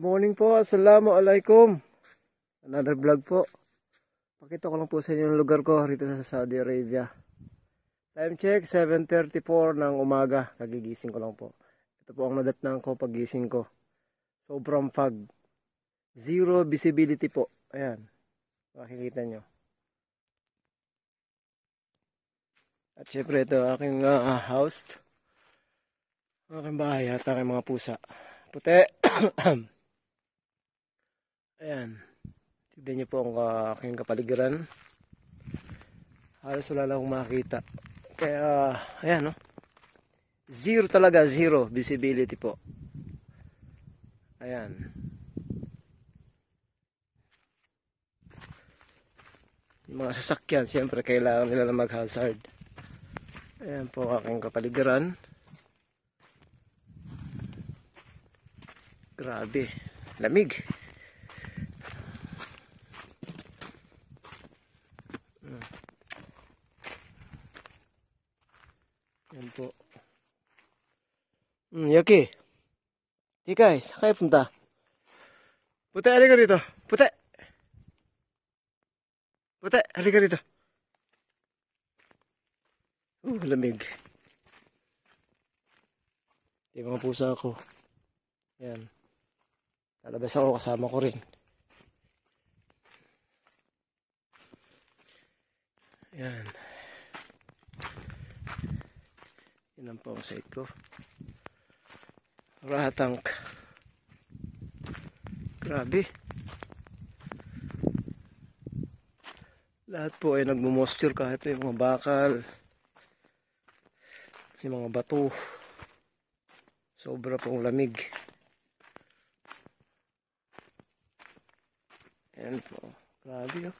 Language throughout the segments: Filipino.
morning po. Assalamualaikum. Another vlog po. Pakita ko lang po sa inyo yung lugar ko rito sa Saudi Arabia. Time check, 7.34 ng umaga. Kagigising ko lang po. Ito po ang nadatnan ko pagising ko. Sobrang fog. Zero visibility po. Ayan. Makikita nyo. At syempre ito aking uh, house. Aking bahay at aking mga pusa. Puti. Ayan. Tignan niyo po ang uh, aking kapaligiran. Halos wala lang makita. Kaya, uh, ayan no. Zero talaga, zero visibility po. Ayan. Yung mga sasakyan, siyempre kailangan nila na mag-hazard. Ayan po ang aking kapaligiran. Grabe. Lamig. Yan po. Hmm, Yuki. Di guys, saan kayo punta? Puti, halika rito. Puti. Puti, halika rito. uh, lamig. Di mga pusa ako. Yan. Lalabas ako kasama ko rin. Yan. Yun ang pang-site ko. Rahatank. Grabe. Lahat po ay nagmo-moisture kahit may mga bakal. Yung mga bato. Sobra pong lamig. Ayan po. Grabe oh.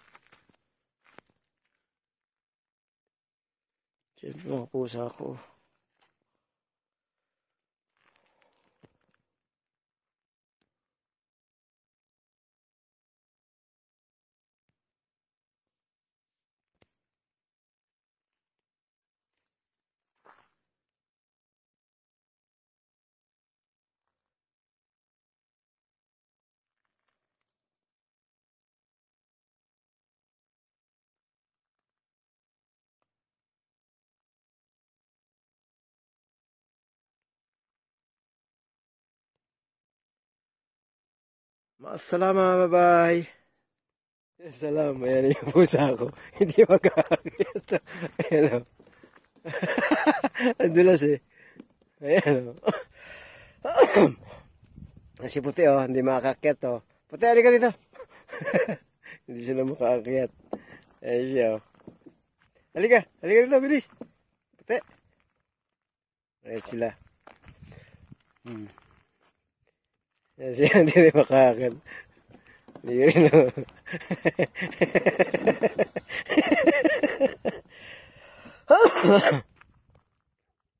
Siyempre mga pusa ko. Masalama, bye-bye. Eh, Salam, ayan yung pusa ko. Hindi magkakakit. Hello. Andulas eh. Ayan o. Oh. Oh. si puti oh, hindi makakakit oh. Puti, ali ka dito. hindi siya na makakakit. Ayan siya oh. Halika, halika dito, bilis. Puti. Ayan sila. Hmm. Eh, siya hindi rin makakal. Hindi rin o.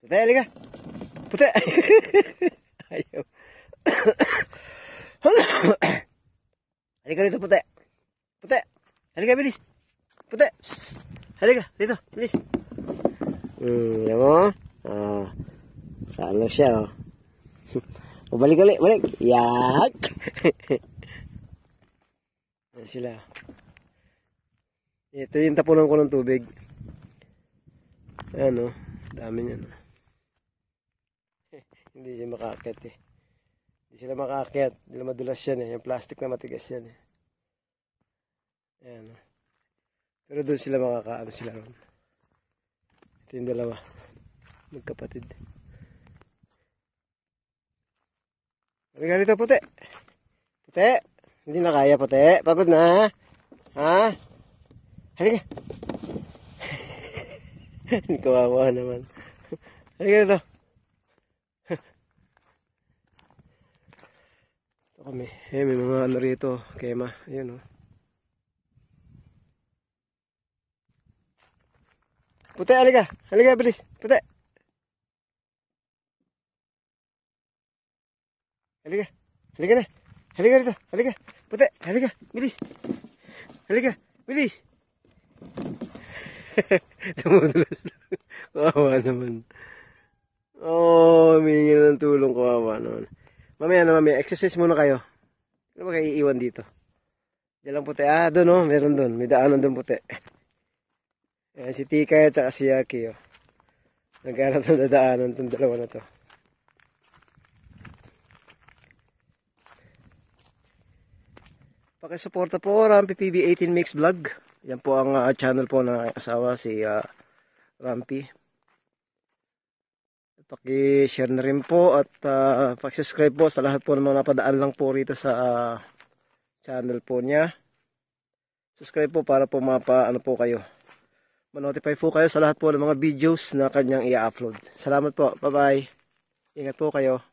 Puti, halika. Puti. Ayaw. halika dito, puti. Puti. Halika, bilis. Puti. Halika, dito, bilis. Hmm, yan mo. Oh. Ah, Saan lang siya, oh. O balik ulit, balik. Yak! Ayan sila. Ito yung tapunan ko ng tubig. Ano, Dami niyan. Hindi siya makakit eh. Hindi sila makakit. Hindi sila madulas yan eh. Yung plastic na matigas yan eh. Ayan o. Pero doon sila makakaano sila ron. Ito yung dalawa. Magkapatid. Magkapatid. Sabi ka rito, puti. Puti. Hindi na kaya, puti. Pagod na. Ha? Halika. Kawawa naman. Halika rito. Ito kami. Eh, may mga ano rito. Kema. Ayun, oh. Puti, halika. Halika, bilis. Puti. Halika. Halika na. Halika dito. Halika. Puti. Halika. Bilis. Halika. Bilis. Tumutulos na. Kawawa naman. Oo, oh, humingi na ng tulong. Kawawa naman. Mamaya na mamaya. Exercise muna kayo. Ano ba kayo iiwan dito? Diyan lang puti. Ah, doon oh. Meron doon. May daanan doon puti. Ayan, si Tika at si Yaki oh. Nagkaroon ng dadaanan itong dalawa na to. Pakisuporta po Rampi PB18 Mix Vlog. Yan po ang uh, channel po ng asawa si uh, Rampi. Paki-share na rin po at uh, paki-subscribe po sa lahat po ng mga napadaan lang po rito sa uh, channel po niya. Subscribe po para po mapa ano po kayo. Manotify po kayo sa lahat po ng mga videos na kanyang i-upload. Salamat po. Bye-bye. Ingat po kayo.